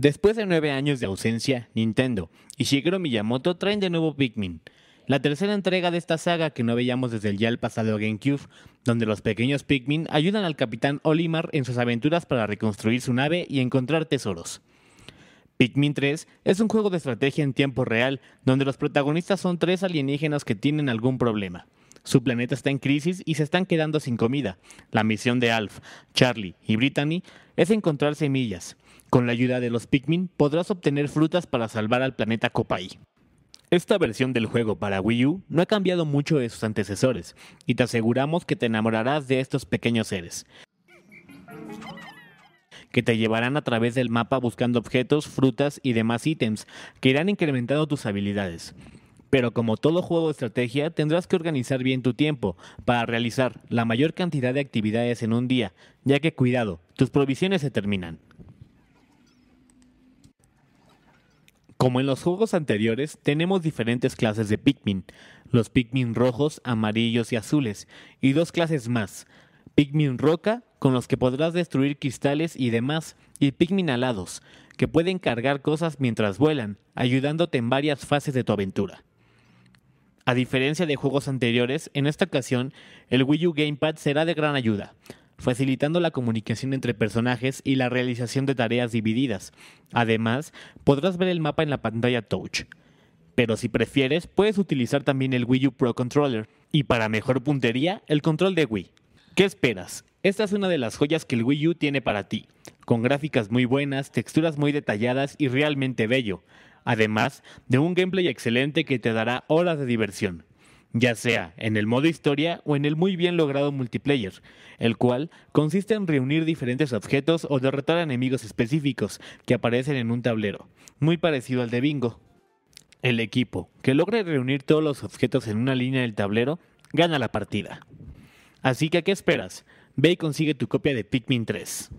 Después de nueve años de ausencia, Nintendo y Shigeru Miyamoto traen de nuevo Pikmin, la tercera entrega de esta saga que no veíamos desde el ya el pasado GameCube, donde los pequeños Pikmin ayudan al capitán Olimar en sus aventuras para reconstruir su nave y encontrar tesoros. Pikmin 3 es un juego de estrategia en tiempo real, donde los protagonistas son tres alienígenas que tienen algún problema. Su planeta está en crisis y se están quedando sin comida. La misión de Alf, Charlie y Brittany es encontrar semillas, con la ayuda de los Pikmin podrás obtener frutas para salvar al planeta Copai. Esta versión del juego para Wii U no ha cambiado mucho de sus antecesores, y te aseguramos que te enamorarás de estos pequeños seres, que te llevarán a través del mapa buscando objetos, frutas y demás ítems, que irán incrementando tus habilidades. Pero como todo juego de estrategia, tendrás que organizar bien tu tiempo para realizar la mayor cantidad de actividades en un día, ya que cuidado, tus provisiones se terminan. Como en los juegos anteriores, tenemos diferentes clases de Pikmin, los Pikmin rojos, amarillos y azules, y dos clases más, Pikmin roca, con los que podrás destruir cristales y demás, y Pikmin alados, que pueden cargar cosas mientras vuelan, ayudándote en varias fases de tu aventura. A diferencia de juegos anteriores, en esta ocasión, el Wii U Gamepad será de gran ayuda, facilitando la comunicación entre personajes y la realización de tareas divididas. Además, podrás ver el mapa en la pantalla touch. Pero si prefieres, puedes utilizar también el Wii U Pro Controller y para mejor puntería, el control de Wii. ¿Qué esperas? Esta es una de las joyas que el Wii U tiene para ti, con gráficas muy buenas, texturas muy detalladas y realmente bello, además de un gameplay excelente que te dará horas de diversión ya sea en el modo historia o en el muy bien logrado multiplayer, el cual consiste en reunir diferentes objetos o derrotar enemigos específicos que aparecen en un tablero, muy parecido al de bingo. El equipo que logre reunir todos los objetos en una línea del tablero gana la partida. Así que, ¿a qué esperas? Ve y consigue tu copia de Pikmin 3.